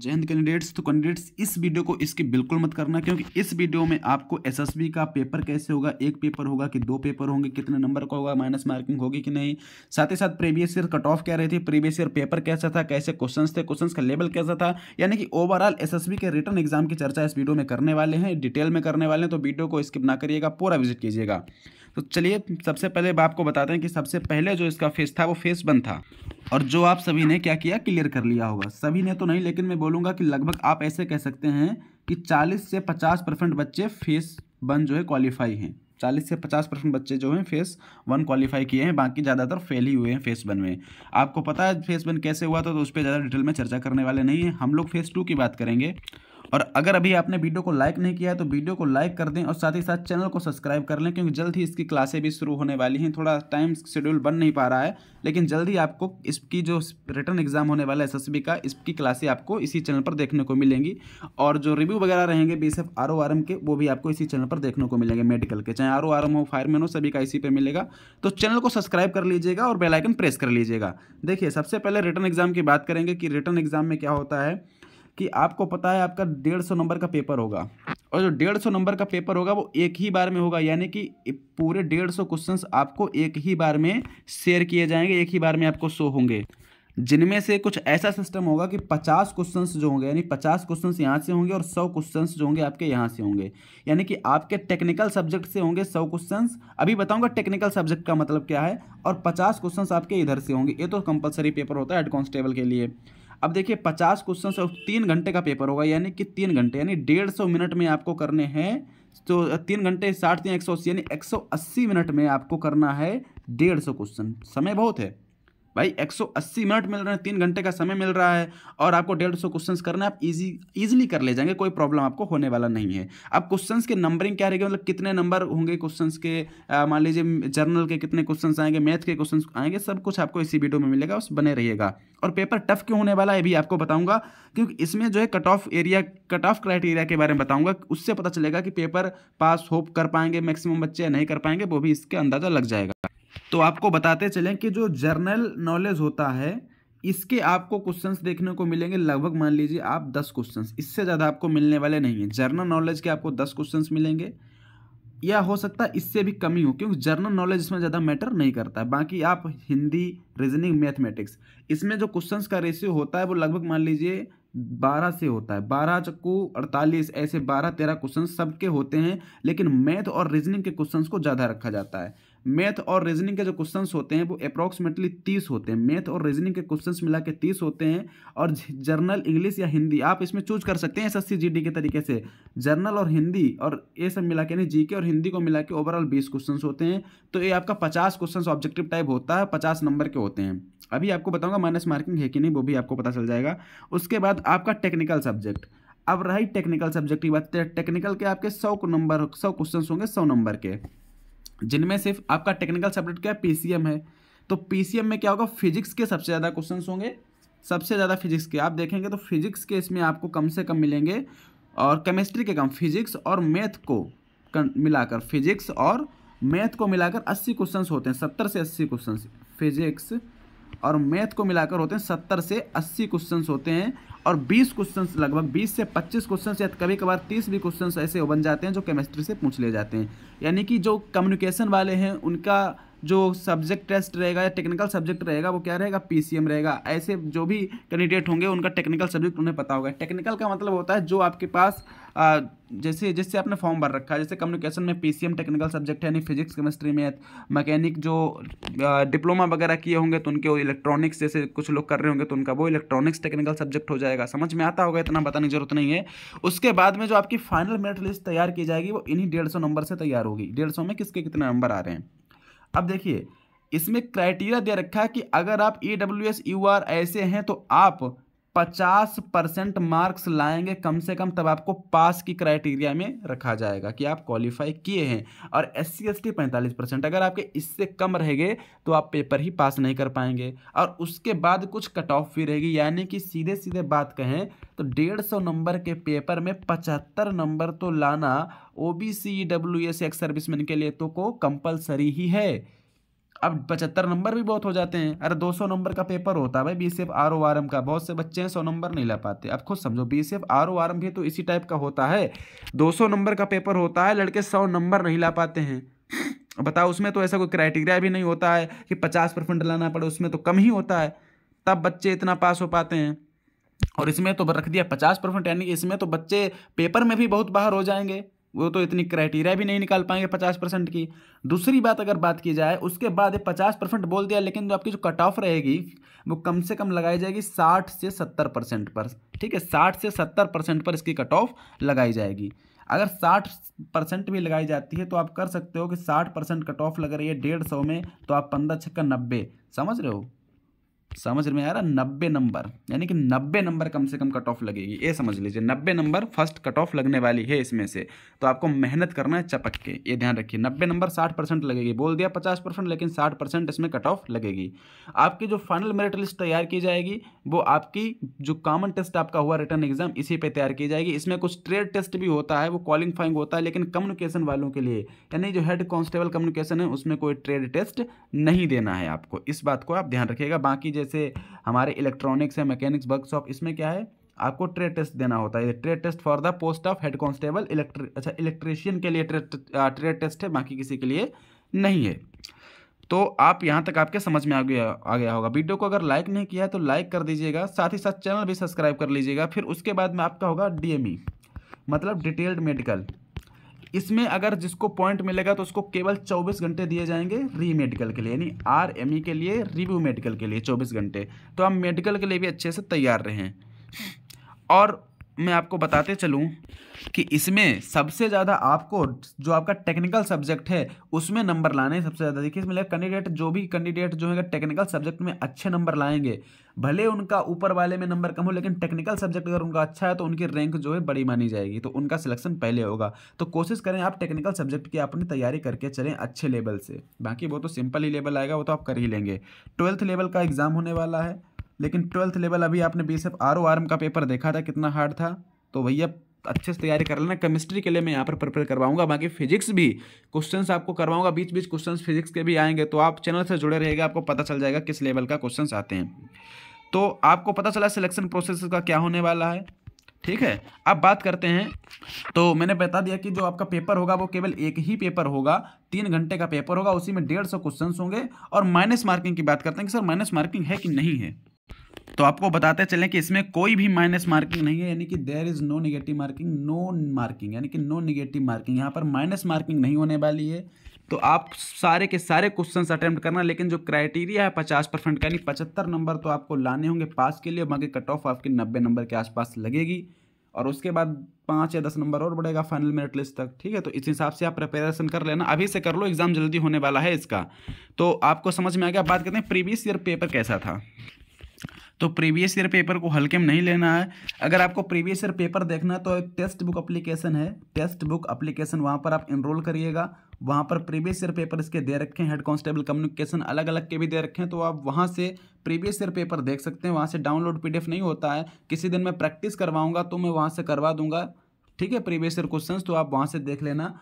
जय हिंद कैंडिडेट्स तो कैंडिडेट्स इस वीडियो को इसकी बिल्कुल मत करना क्योंकि इस वीडियो में आपको एसएसबी का पेपर कैसे होगा एक पेपर होगा कि दो पेपर होंगे कितने नंबर का होगा माइनस मार्किंग होगी कि नहीं साथ ही साथ प्रीवियस ईयर कट ऑफ क्या रही थी प्रीवियस ईयर पेपर कैसा था कैसे क्वेश्चन थे क्वेश्चन का लेवल कैसा था यानी कि ओवरऑल एस के रिटर्न एग्जाम की चर्चा इस वीडियो में करने वाले हैं डिटेल में करने वाले हैं तो वीडियो को स्किप ना करिएगा पूरा विजिट कीजिएगा तो चलिए सबसे पहले आपको बताते हैं कि सबसे पहले जो इसका फेस था वो फेस बन था और जो आप सभी ने क्या किया क्लियर कर लिया होगा सभी ने तो नहीं लेकिन मैं बोलूँगा कि लगभग आप ऐसे कह सकते हैं कि चालीस से पचास परसेंट बच्चे फेस वन जो है क्वालिफाई हैं चालीस से पचास परसेंट बच्चे जो हैं फेस वन क्वालिफाई किए हैं बाकी ज़्यादातर फेल ही हुए हैं फेस वन में आपको पता है फेस वन कैसे हुआ था तो उस पर ज़्यादा डिटेल में चर्चा करने वाले नहीं हैं हम लोग फेस टू की बात करेंगे और अगर अभी आपने वीडियो को लाइक नहीं किया है तो वीडियो को लाइक कर दें और साथ ही साथ चैनल को सब्सक्राइब कर लें क्योंकि जल्द ही इसकी क्लासें भी शुरू होने वाली हैं थोड़ा टाइम शेड्यूल बन नहीं पा रहा है लेकिन जल्दी आपको इसकी जो रिटर्न एग्जाम होने वाला है एस का इसकी क्लासें आपको इसी चैनल पर देखने को मिलेंगी और जो रिव्यू वगैरह रहेंगे बी एस के वो भी आपको इसी चैनल पर देखने को मिलेंगे मेडिकल के चाहे आर ओ आर एम हो फायरमैन हो सभी का इसी पर मिलेगा तो चैनल को सब्सक्राइब कर लीजिएगा और बेलाइकन प्रेस कर लीजिएगा देखिए सबसे पहले रिटर्न एग्जाम की बात करेंगे कि रिटर्न एग्जाम में क्या होता है कि आपको पता है आपका डेढ़ सौ नंबर का पेपर होगा और जो डेढ़ सौ नंबर का पेपर होगा वो एक ही बार में होगा यानी कि पूरे डेढ़ सौ क्वेश्चन आपको एक ही बार में शेयर किए जाएंगे एक ही बार में आपको शो होंगे जिनमें से कुछ ऐसा सिस्टम होगा कि 50 क्वेश्चंस जो होंगे यानी 50 क्वेश्चंस यहाँ से होंगे और 100 क्वेश्चंस जो होंगे आपके यहाँ से होंगे यानी कि आपके टेक्निकल सब्जेक्ट से होंगे 100 क्वेश्चंस अभी बताऊंगा टेक्निकल सब्जेक्ट का मतलब क्या है और 50 क्वेश्चंस आपके इधर से होंगे ये तो कंपलसरी पेपर होता है हेड कॉन्स्टेबल के लिए अब देखिए पचास क्वेश्चन और तीन घंटे का पेपर होगा यानी कि तीन घंटे यानी डेढ़ सौ मिनट में आपको करने हैं तो तीन घंटे साठ तीन एक सौ अस्सी यानी एक सौ अस्सी मिनट में आपको करना है डेढ़ सौ क्वेश्चन समय बहुत है भाई 180 मिनट मिल रहे हैं तीन घंटे का समय मिल रहा है और आपको डेढ़ सौ क्वेश्चन करना है आप इजी इजीली कर ले जाएंगे कोई प्रॉब्लम आपको होने वाला नहीं है अब क्वेश्चन के नंबरिंग क्या रहेगी मतलब कितने नंबर होंगे क्वेश्चन के मान लीजिए जर्नल के कितने क्वेश्चन आएंगे मैथ के क्वेश्चन आएंगे सब कुछ आपको इसी वीडियो में मिलेगा उस बने रहिएगा और पेपर टफ क्यों होने वाला है भी आपको बताऊंगा क्योंकि इसमें जो है cut off area cut off criteria के बारे में बताऊंगा उससे पता चलेगा कि पेपर पास होप कर पाएंगे मैक्सिमम बच्चे नहीं कर पाएंगे वो भी इसके अंदाज़ा लग जाएगा तो आपको बताते चलें कि जो जर्नल नॉलेज होता है इसके आपको क्वेश्चंस देखने को मिलेंगे लगभग मान लीजिए आप दस क्वेश्चंस इससे ज़्यादा आपको मिलने वाले नहीं हैं जर्नल नॉलेज के आपको दस क्वेश्चंस मिलेंगे या हो सकता है इससे भी कमी हो क्योंकि जर्नल नॉलेज इसमें ज़्यादा मैटर नहीं करता है बाकी आप हिंदी रीजनिंग मैथमेटिक्स इसमें जो क्वेश्चन का रेशियो होता है वो लगभग मान लीजिए बारह से होता है बारह चक्कू अड़तालीस ऐसे बारह तेरह क्वेश्चन सबके होते हैं लेकिन मैथ और रीजनिंग के क्वेश्चन को ज़्यादा रखा जाता है मैथ और रीजनिंग के जो क्वेश्चन होते हैं वो अप्रॉक्सीमेटली तीस होते हैं मैथ और रीजनिंग के क्वेश्चन मिला के तीस होते हैं और जर्नल इंग्लिश या हिंदी आप इसमें चूज कर सकते हैं एस एस के तरीके से जर्नल और हिंदी और ये सब मिला के नहीं जी और हिंदी को मिला के ओवरऑल बीस क्वेश्चन होते हैं तो ये आपका पचास क्वेश्चन ऑब्जेक्टिव टाइप होता है पचास नंबर के होते हैं अभी आपको बताऊँगा माइनस मार्किंग है कि नहीं वो भी आपको पता चल जाएगा उसके बाद आपका टेक्निकल सब्जेक्ट अब रही टेक्निकल सब्जेक्ट की बात टेक्निकल के आपके सौ नंबर सौ क्वेश्चन होंगे सौ नंबर के जिनमें सिर्फ आपका टेक्निकल सब्जेक्ट क्या है पी है तो पी में क्या होगा फिजिक्स के सबसे ज़्यादा क्वेश्चन होंगे सबसे ज़्यादा फिजिक्स के आप देखेंगे तो फिजिक्स के इसमें आपको कम से कम मिलेंगे और केमिस्ट्री के कम फिजिक्स और मैथ को मिलाकर फिजिक्स और मैथ को मिलाकर 80 क्वेश्चंस होते हैं 70 से 80 क्वेश्चंस फिजिक्स और मैथ को मिलाकर होते हैं 70 से 80 क्वेश्चंस होते हैं और 20 क्वेश्चन लगभग 20 से 25 क्वेश्चन या कभी कभार 30 भी क्वेश्चन ऐसे बन जाते हैं जो केमिस्ट्री से पूछ ले जाते हैं यानी कि जो कम्युनिकेशन वाले हैं उनका जो सब्जेक्ट टेस्ट रहेगा या टेक्निकल सब्जेक्ट रहेगा वो क्या रहेगा पीसीएम रहेगा ऐसे जो भी कैंडिडेट होंगे उनका टेक्निकल सब्जेक्ट उन्हें पता होगा टेक्निकल का मतलब होता है जो आपके पास आ, जैसे जिससे आपने फॉर्म भर रखा है जैसे कम्युनिकेशन में पीसीएम टेक्निकल सब्जेक्ट है यानी फिजिक्स केमिस्ट्री मैथ मैकेनिक जो डिप्लोमा वगैरह किए होंगे तो उनके वो इलेक्ट्रॉनिक्स जैसे कुछ लोग कर रहे होंगे तो उनका वो इलेक्ट्रॉनिक्स टेक्निकल सब्जेक्ट हो जाएगा समझ में आता होगा इतना बताने की जरूरत नहीं है उसके बाद में जो आपकी फाइनल मेरिट लिस्ट तैयार की जाएगी वो इन्हीं डेढ़ नंबर से तैयार होगी डेढ़ में किसके कितने नंबर आ रहे हैं अब देखिए इसमें क्राइटेरिया दे रखा है कि अगर आप E W S U R ऐसे हैं तो आप पचास परसेंट मार्क्स लाएंगे कम से कम तब आपको पास की क्राइटेरिया में रखा जाएगा कि आप क्वालिफाई किए हैं और एस सी एस टी पैंतालीस परसेंट अगर आपके इससे कम रहेंगे तो आप पेपर ही पास नहीं कर पाएंगे और उसके बाद कुछ कट ऑफ भी रहेगी यानी कि सीधे सीधे बात कहें तो डेढ़ सौ नंबर के पेपर में पचहत्तर नंबर तो लाना O B C W S ex serviceman के लिए तो को कंपलसरी ही है अब पचहत्तर नंबर भी बहुत हो जाते हैं अरे दो सौ नंबर का पेपर होता है भाई B C F R O R M का बहुत से बच्चे हैं सौ नंबर नहीं ला पाते अब खुद समझो B C F R O R M भी तो इसी टाइप का होता है दो सौ नंबर का पेपर होता है लड़के सौ नंबर नहीं ला पाते हैं बताओ उसमें तो ऐसा कोई क्राइटेरिया भी नहीं होता है कि पचास परसेंट लाना पड़े उसमें तो कम ही होता है तब बच्चे इतना पास हो पाते हैं और इसमें तो रख दिया पचास परसेंट यानी इसमें तो बच्चे पेपर में भी बहुत बाहर हो जाएंगे वो तो इतनी क्राइटेरिया भी नहीं निकाल पाएंगे पचास परसेंट की दूसरी बात अगर बात की जाए उसके बाद पचास परसेंट बोल दिया लेकिन जो आपकी जो कट ऑफ रहेगी वो कम से कम लगाई जाएगी साठ से सत्तर परसेंट पर ठीक है साठ से सत्तर परसेंट पर इसकी कट ऑफ लगाई जाएगी अगर साठ परसेंट भी लगाई जाती है तो आप कर सकते हो कि साठ परसेंट कट ऑफ लग रही है डेढ़ सौ में तो आप पंद्रह छक्का नब्बे समझ रहे हो समझ में आ रहा नब्बे नंबर यानी कि नब्बे नंबर कम से कम कट ऑफ लगेगी ये समझ लीजिए नब्बे नंबर फर्स्ट कट ऑफ लगने वाली है इसमें से तो आपको मेहनत करना है चपक के ये ध्यान रखिए नब्बे नंबर साठ परसेंट लगेगी बोल दिया पचास परसेंट लेकिन साठ परसेंट इसमें कट ऑफ लगेगी आपकी जो फाइनल मेरिट लिस्ट तैयार की जाएगी वो आपकी जो कॉमन टेस्ट आपका हुआ रिटर्न एग्जाम इसी पर तैयार की जाएगी इसमें कुछ ट्रेड टेस्ट भी होता है वो क्वालिफाइंग होता है लेकिन कम्युनिकेशन वालों के लिए यानी जो हेड कॉन्स्टेबल कम्युनिकेशन है उसमें कोई ट्रेड टेस्ट नहीं देना है आपको इस बात को आप ध्यान रखिएगा बाकी जैसे हमारे इलेक्ट्रॉनिक्स है मैकेनिक्स वर्कशॉप इसमें क्या है आपको ट्रेड टेस्ट देना होता है trade test for the post of head constable इलेक्ट्र अच्छा इलेक्ट्रिशियन के लिए ट्रेड टेस्ट है बाकी किसी के लिए नहीं है तो आप यहाँ तक आपके समझ में आ गया आ गया होगा वीडियो को अगर लाइक नहीं किया है तो लाइक कर दीजिएगा साथ ही साथ चैनल भी सब्सक्राइब कर लीजिएगा फिर उसके बाद में आपका होगा डीएमई e, मतलब डिटेल्ड मेडिकल इसमें अगर जिसको पॉइंट मिलेगा तो उसको केवल चौबीस घंटे दिए जाएंगे री मेडिकल के लिए यानी आर एम ई के लिए रिव्यू मेडिकल के लिए चौबीस घंटे तो हम मेडिकल के लिए भी अच्छे से तैयार रहें और मैं आपको बताते चलूँ कि इसमें सबसे ज़्यादा आपको जो आपका टेक्निकल सब्जेक्ट है उसमें नंबर लाने सबसे ज़्यादा देखिए इसमें कैंडिडेट जो भी कैंडिडेट जो है टेक्निकल सब्जेक्ट में अच्छे नंबर लाएंगे भले उनका ऊपर वाले में नंबर कम हो लेकिन टेक्निकल सब्जेक्ट अगर उनका अच्छा है तो उनकी रैंक जो है बड़ी मानी जाएगी तो उनका सिलेक्शन पहले होगा तो कोशिश करें आप टेक्निकल सब्जेक्ट की अपनी तैयारी करके चलें अच्छे लेवल से बाकी वो तो सिंपल ही लेवल आएगा वो तो आप कर ही लेंगे ट्वेल्थ लेवल का एग्ज़ाम होने वाला है लेकिन ट्वेल्थ लेवल अभी आपने B S F R O का पेपर देखा था कितना हार्ड था तो भैया अच्छे से तैयारी कर लेना केमिस्ट्री के लिए मैं यहाँ पर प्रिपेयर करवाऊंगा बाकी फिजिक्स भी क्वेश्चंस आपको करवाऊंगा बीच बीच क्वेश्चंस फिजिक्स के भी आएंगे तो आप चैनल से जुड़े रहेगा आपको पता चल जाएगा किस लेवल का क्वेश्चंस आते हैं तो आपको पता चला सिलेक्शन प्रोसेस का क्या होने वाला है ठीक है अब बात करते हैं तो मैंने बता दिया कि जो आपका पेपर होगा वो केवल एक ही पेपर होगा तीन घंटे का पेपर होगा उसी में डेढ़ सौ क्वेश्चन होंगे और माइनस मार्किंग की बात करते हैं कि सर माइनस मार्किंग है कि नहीं है तो आपको बताते चलें कि इसमें कोई भी माइनस मार्किंग नहीं है यानी कि there is no negative marking no marking यानी कि नो निगेटिव मार्किंग यहाँ पर माइनस मार्किंग नहीं होने वाली है तो आप सारे के सारे क्वेश्चन अटैम्प्ट करना लेकिन जो क्राइटेरिया है पचास परसेंट का यानी पचहत्तर नंबर तो आपको लाने होंगे पास के लिए बाकी कट ऑफ आपकी नब्बे नंबर के आसपास लगेगी और उसके बाद पाँच या दस नंबर और बढ़ेगा फाइनल मेरिट लिस्ट तक ठीक है तो इस हिसाब से आप प्रिपेरेशन कर लेना अभी से कर लो एग्ज़ाम जल्दी होने वाला है इसका तो आपको समझ में आ गया बात करते हैं प्रीवियस ईयर पेपर कैसा था तो प्रीवियस ईयर पेपर को हल्के में नहीं लेना है अगर आपको प्रीवियस ईयर पेपर देखना है तो एक टेस्ट बुक अप्लीकेशन है टेस्ट बुक अप्लीकेशन वहाँ पर आप इनरोल करिएगा वहाँ पर प्रीवियस ईयर पेपर इसके दे रखे हैं हेड कॉन्स्टेबल कम्युनिकेशन अलग अलग के भी दे रखे हैं तो आप वहाँ से प्रीवियस ईयर पेपर देख सकते हैं वहाँ से डाउनलोड पी नहीं होता है किसी दिन मैं प्रैक्टिस करवाऊँगा तो मैं वहाँ से करवा दूँगा ठीक है प्रीवियस ईयर क्वेश्चन तो आप वहाँ से देख लेना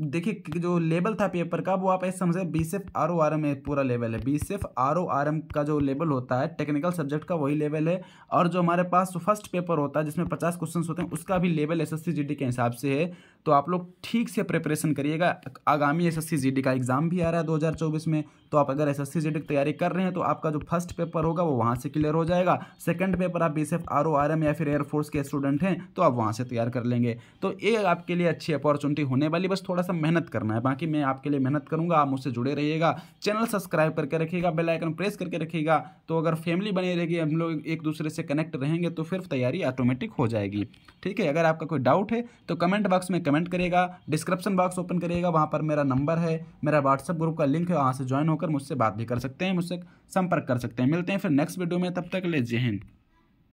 देखिए जो लेबल था पेपर का वो आप ऐसे समझे बी सिर्फ आर ओ आर एम पूरा लेवल है बी सिर्फ आर ओ आर एम का जो लेवल होता है टेक्निकल सब्जेक्ट का वही लेवल है और जो हमारे पास फर्स्ट पेपर होता है जिसमें पचास क्वेश्चन होते हैं उसका भी level S S C G D के हिसाब से है तो आप लोग ठीक से प्रिपरेशन करिएगा आगामी एस एस का एग्ज़ाम भी आ रहा है 2024 में तो आप अगर एस एस की तैयारी कर रहे हैं तो आपका जो फर्स्ट पेपर होगा वो वहाँ से क्लियर हो जाएगा सेकंड पेपर आप बी एस या फिर एयरफोर्स के स्टूडेंट हैं तो आप वहाँ से तैयार कर लेंगे तो ये आपके लिए अच्छी अपॉर्चुनिटी होने वाली बस थोड़ा सा मेहनत करना है बाकी मैं आपके लिए मेहनत करूँगा आप मुझसे जुड़े रहिएगा चैनल सब्सक्राइब करके रखिएगा बेलाइकन प्रेस करके रखिएगा तो अगर फैमिली बनी रहेगी हम लोग एक दूसरे से कनेक्ट रहेंगे तो फिर तैयारी ऑटोमेटिक हो जाएगी ठीक है अगर आपका कोई डाउट है तो कमेंट बॉक्स में कमेंट करेगा डिस्क्रिप्शन बॉक्स ओपन करिएगा वहाँ पर मेरा नंबर है मेरा व्हाट्सअप ग्रुप का लिंक है वहाँ से ज्वाइन होकर मुझसे बात भी कर सकते हैं मुझसे संपर्क कर सकते हैं मिलते हैं फिर नेक्स्ट वीडियो में तब तक ले जय हिंद